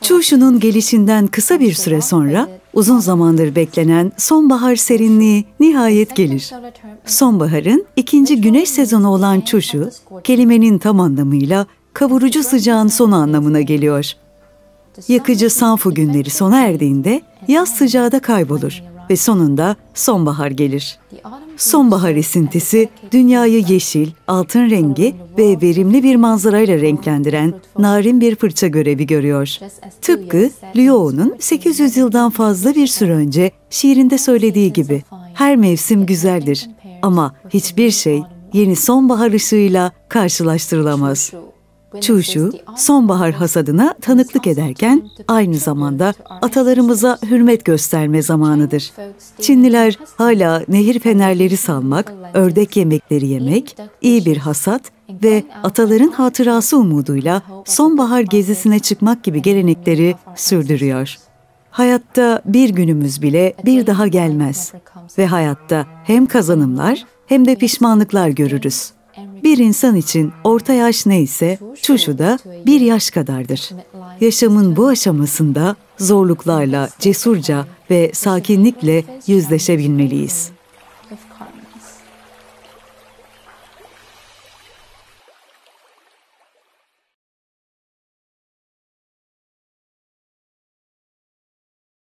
Çuşu'nun gelişinden kısa bir süre sonra uzun zamandır beklenen sonbahar serinliği nihayet gelir. Sonbaharın ikinci güneş sezonu olan Çuşu, kelimenin tam anlamıyla kavurucu sıcağın sonu anlamına geliyor. Yakıcı sanfu günleri sona erdiğinde yaz sıcağı da kaybolur ve sonunda sonbahar gelir. Sonbahar esintisi dünyayı yeşil, altın rengi ve verimli bir manzarayla renklendiren narin bir fırça görevi görüyor. Tıpkı Lyou'nun 800 yıldan fazla bir süre önce şiirinde söylediği gibi her mevsim güzeldir ama hiçbir şey yeni sonbahar ışığıyla karşılaştırılamaz. Çuşu, sonbahar hasadına tanıklık ederken aynı zamanda atalarımıza hürmet gösterme zamanıdır. Çinliler hala nehir fenerleri salmak, ördek yemekleri yemek, iyi bir hasat ve ataların hatırası umuduyla sonbahar gezisine çıkmak gibi gelenekleri sürdürüyor. Hayatta bir günümüz bile bir daha gelmez ve hayatta hem kazanımlar hem de pişmanlıklar görürüz. Bir insan için orta yaş neyse Çuşu da bir yaş kadardır. Yaşamın bu aşamasında zorluklarla cesurca ve sakinlikle yüzleşebilmeliyiz.